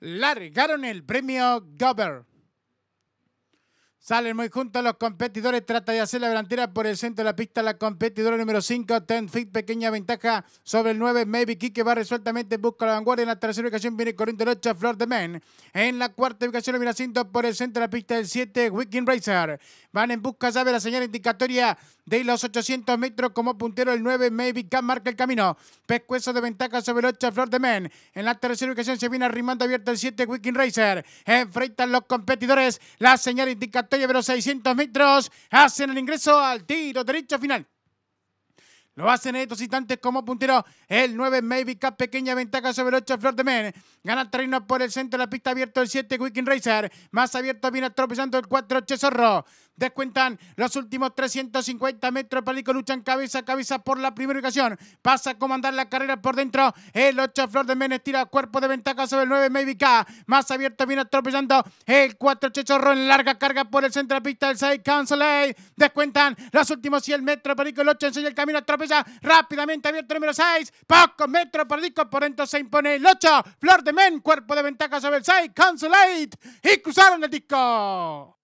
largaron el premio Gober. Salen muy juntos los competidores, trata de hacer la delantera por el centro de la pista la competidora número 5, Ten Fit, pequeña ventaja sobre el 9, Maybe Kike va resueltamente, busca la vanguardia en la tercera ubicación, viene corriendo el 8, Flor de Men. En la cuarta ubicación, el Cinto por el centro de la pista el 7, Wicking Racer. Van en busca, sabe la señal indicatoria de los 800 metros como puntero el 9, Maybe Kike marca el camino. Pescuezo de ventaja sobre el 8, Flor de Men. En la tercera ubicación se viene arrimando abierto el 7, Wicking Racer. Enfrentan los competidores, la señal indicatoria Lleva los 600 metros hacen el ingreso al tiro derecho final. Lo hacen estos instantes como puntero. El 9, Maybe Cup, pequeña ventaja sobre el 8, Flor de Men. Gana el terreno por el centro de la pista abierto el 7, Wicking Racer. Más abierto viene tropezando el 4, Chesorro Descuentan los últimos 350 metros. Palico luchan cabeza a cabeza por la primera ubicación. Pasa a comandar la carrera por dentro. El 8 Flor de Men, estira cuerpo de ventaja sobre el 9 Maybe K. Más abierto viene atropellando el 4 Chechorro en larga carga por el centro de pista. del 6 Cancelay. Descuentan los últimos 100 metros. Palico el 8 enseña el camino. Atropella rápidamente abierto número 6. Pocos metros. Perico por dentro se impone el 8. Flor de Men. Cuerpo de ventaja sobre el 6. Cancelate. Y cruzaron el disco.